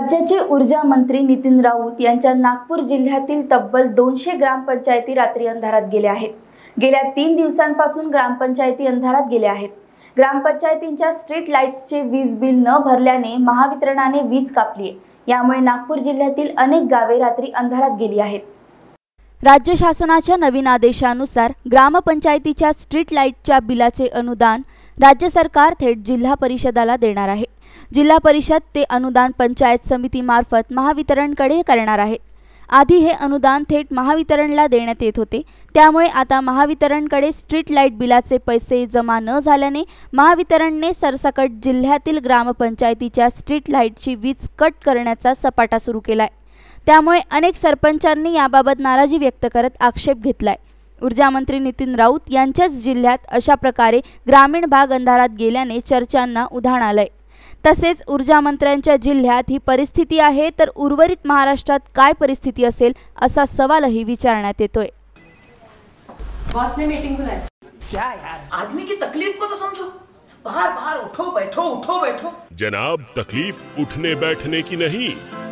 राज्याचे ऊर्जा मंत्री नितीन राऊत यांच्या नागपूर जिल्ह्यातील तब्बल दोनशे ग्रामपंचायती रात्री अंधारात गेल्या आहेत गेल्या तीन दिवसांपासून ग्रामपंचायती अंधारात गेल्या आहेत ग्रामपंचायतींच्या स्ट्रीट लाईट्सचे वीज बिल न भरल्याने महावितरणाने वीज कापली आहे यामुळे नागपूर जिल्ह्यातील अनेक गावे रात्री अंधारात गेली आहेत राज्य शासनाच्या नवीन आदेशानुसार ग्रामपंचायतीच्या स्ट्रीट लाईटच्या बिलाचे अनुदान राज्य सरकार थेट जिल्हा परिषदाला देणार आहे जिल्हा परिषद ते अनुदान पंचायत समितीमार्फत महावितरणकडे करणार आहे आधी हे अनुदान थेट महावितरणला देण्यात येत होते त्यामुळे आता महावितरणकडे स्ट्रीट लाईट बिलाचे पैसे जमा न झाल्याने महावितरणने सरसकट जिल्ह्यातील ग्रामपंचायतीच्या स्ट्रीट लाईटची वीज कट करण्याचा सपाटा सुरू केलाय त्यामुळे अनेक सरपंचांनी याबाबत नाराजी व्यक्त करत आक्षेप घेतलाय ऊर्जामंत्री नितीन राऊत यांच्याच जिल्ह्यात अशा प्रकारे ग्रामीण भाग अंधारात गेल्याने चर्चांना उधाण आलंय तसेच मंत्र्यांच्या जिल्ह्यात ही परिस्थिती आहे तर उर्वरित महाराष्ट्रात काय परिस्थिती असेल असा सवालही विचारण्यात येतोय उठो बैठो उठो बैठो जनाब तकलीफ उठने बैठने की नहीं